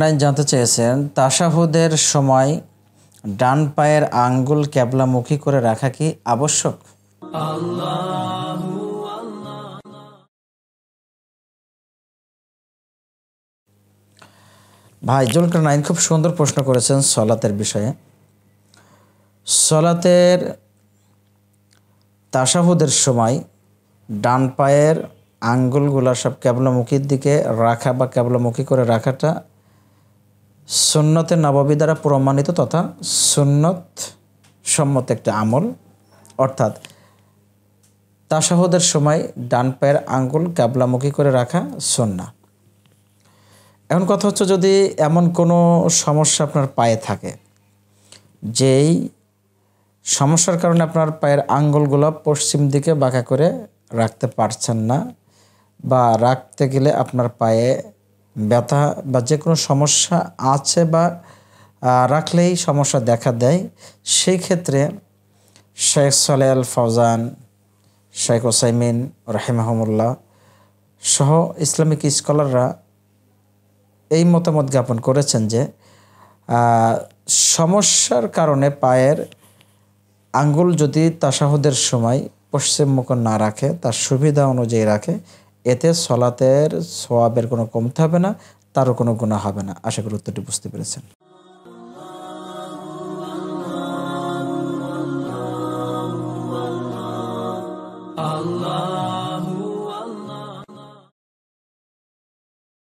nine জানতে চেয়েছেন তাসাহুদের সময় ডান পায়ের আঙ্গুল ক্যাবলামুখী করে রাখা কি আবশ্যক ভাই জুলকার নাইন খুব সুন্দর প্রশ্ন করেছেন সলাতের বিষয়ে সলাতের তাসাহুদের সময় ডান পায়ের আঙ্গুলগুলা সব ক্যাবলামুখীর দিকে রাখা বা কেবলামুখী করে রাখাটা সুন্নতে নবাবী দ্বারা প্রমাণিত তথা সুন্নত সম্মত একটা আমল অর্থাৎ তাসাহদের সময় ডান পায়ের আঙ্গুল কেবলামুখী করে রাখা সন্না এখন কথা হচ্ছে যদি এমন কোনো সমস্যা আপনার পায়ে থাকে যেই সমস্যার কারণে আপনার পায়ের আঙ্গুলগুলো পশ্চিম দিকে বাঁকা করে রাখতে পারছেন না বা রাখতে গেলে আপনার পায়ে ব্যথা বা যে কোনো সমস্যা আছে বা রাখলেই সমস্যা দেখা দেয় সেই ক্ষেত্রে শেখ সালে ফৌজান শেখ ওসাইমিন রাহেমাহমুল্লাহ সহ ইসলামিক স্কলাররা এই মতামত জ্ঞাপন করেছেন যে সমস্যার কারণে পায়ের আঙ্গুল যদি তাসাহুদের সময় পশ্চিমমুখ না রাখে তার সুবিধা অনুযায়ী রাখে এতে সলাতের সোয়াবের কোনো কমতে হবে না তারও কোনো গুণা হবে না আশা করি উত্তরটি বুঝতে পেরেছেন Allah